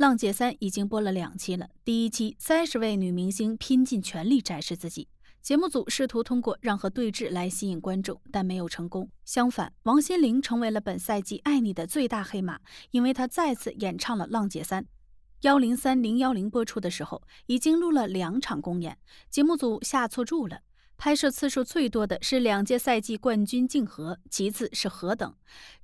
《浪姐三》已经播了两期了。第一期，三十位女明星拼尽全力展示自己，节目组试图通过让和对峙来吸引观众，但没有成功。相反，王心凌成为了本赛季《爱你》的最大黑马，因为她再次演唱了《浪姐三》幺零三零幺零播出的时候，已经录了两场公演，节目组下错注了。拍摄次数最多的是两届赛季冠军竞合，其次是何等、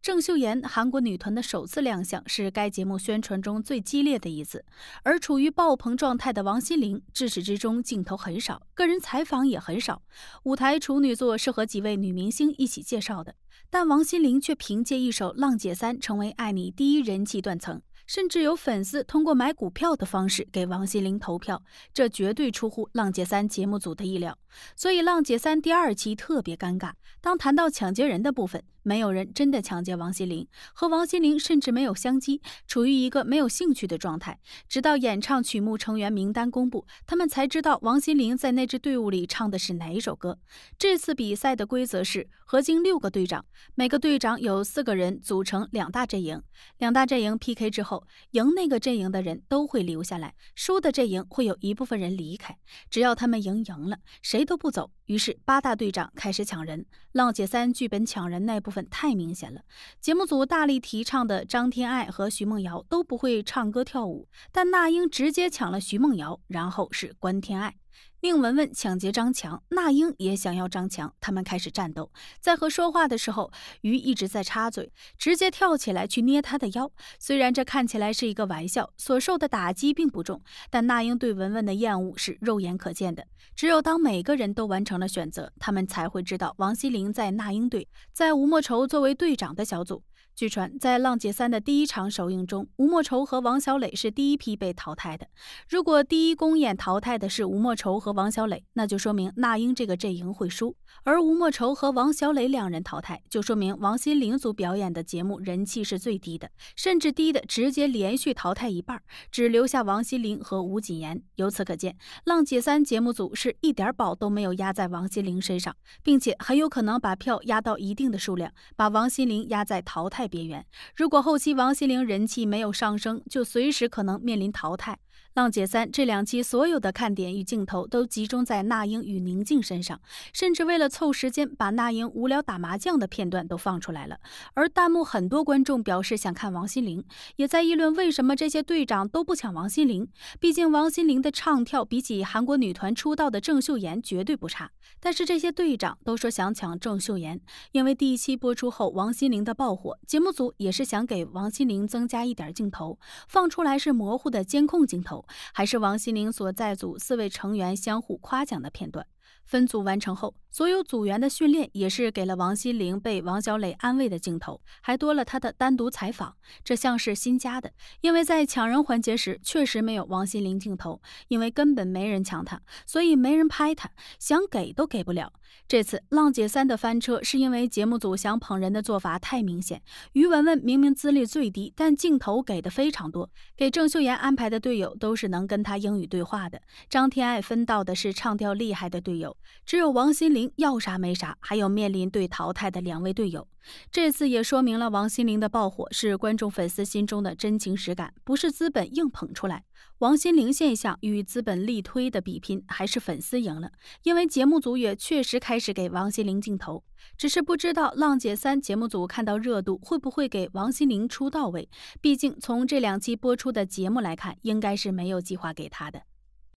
郑秀妍。韩国女团的首次亮相是该节目宣传中最激烈的一次。而处于爆棚状态的王心凌，至始至终镜头很少，个人采访也很少。舞台处女作是和几位女明星一起介绍的，但王心凌却凭借一首《浪姐三》成为《爱你》第一人气断层。甚至有粉丝通过买股票的方式给王心凌投票，这绝对出乎《浪姐三》节目组的意料。所以，《浪姐三》第二期特别尴尬，当谈到抢劫人的部分。没有人真的抢劫王心凌，和王心凌甚至没有相击，处于一个没有兴趣的状态。直到演唱曲目成员名单公布，他们才知道王心凌在那支队伍里唱的是哪一首歌。这次比赛的规则是合金六个队长，每个队长有四个人组成两大阵营，两大阵营 PK 之后，赢那个阵营的人都会留下来，输的阵营会有一部分人离开。只要他们赢赢了，谁都不走。于是八大队长开始抢人，浪姐三剧本抢人那部分。太明显了！节目组大力提倡的张天爱和徐梦瑶都不会唱歌跳舞，但那英直接抢了徐梦瑶，然后是关天爱。宁文文抢劫张强，那英也想要张强，他们开始战斗。在和说话的时候，鱼一直在插嘴，直接跳起来去捏他的腰。虽然这看起来是一个玩笑，所受的打击并不重，但那英对文文的厌恶是肉眼可见的。只有当每个人都完成了选择，他们才会知道王希凌在那英队，在吴莫愁作为队长的小组。据传，在《浪姐三》的第一场首映中，吴莫愁和王小磊是第一批被淘汰的。如果第一公演淘汰的是吴莫愁和王小磊，那就说明那英这个阵营会输；而吴莫愁和王小磊两人淘汰，就说明王心凌组表演的节目人气是最低的，甚至低的直接连续淘汰一半，只留下王心凌和吴谨言。由此可见，《浪姐三》节目组是一点宝都没有压在王心凌身上，并且很有可能把票压到一定的数量，把王心凌压在淘汰。边缘，如果后期王心凌人气没有上升，就随时可能面临淘汰。《浪姐三》这两期所有的看点与镜头都集中在那英与宁静身上，甚至为了凑时间，把那英无聊打麻将的片段都放出来了。而弹幕很多观众表示想看王心凌，也在议论为什么这些队长都不抢王心凌，毕竟王心凌的唱跳比起韩国女团出道的郑秀妍绝对不差。但是这些队长都说想抢郑秀妍，因为第一期播出后王心凌的爆火，节目组也是想给王心凌增加一点镜头，放出来是模糊的监控镜头。还是王心凌所在组四位成员相互夸奖的片段。分组完成后，所有组员的训练也是给了王心凌被王小磊安慰的镜头，还多了她的单独采访，这像是新加的，因为在抢人环节时确实没有王心凌镜头，因为根本没人抢她，所以没人拍她，想给都给不了。这次《浪姐三》的翻车是因为节目组想捧人的做法太明显，于文文明明资历最低，但镜头给的非常多，给郑秀妍安排的队友都是能跟她英语对话的，张天爱分到的是唱跳厉害的队。有，只有王心凌要啥没啥，还有面临队淘汰的两位队友。这次也说明了王心凌的爆火是观众粉丝心中的真情实感，不是资本硬捧出来。王心凌现象与资本力推的比拼，还是粉丝赢了，因为节目组也确实开始给王心凌镜头。只是不知道《浪姐三》节目组看到热度会不会给王心凌出道位，毕竟从这两期播出的节目来看，应该是没有计划给她的。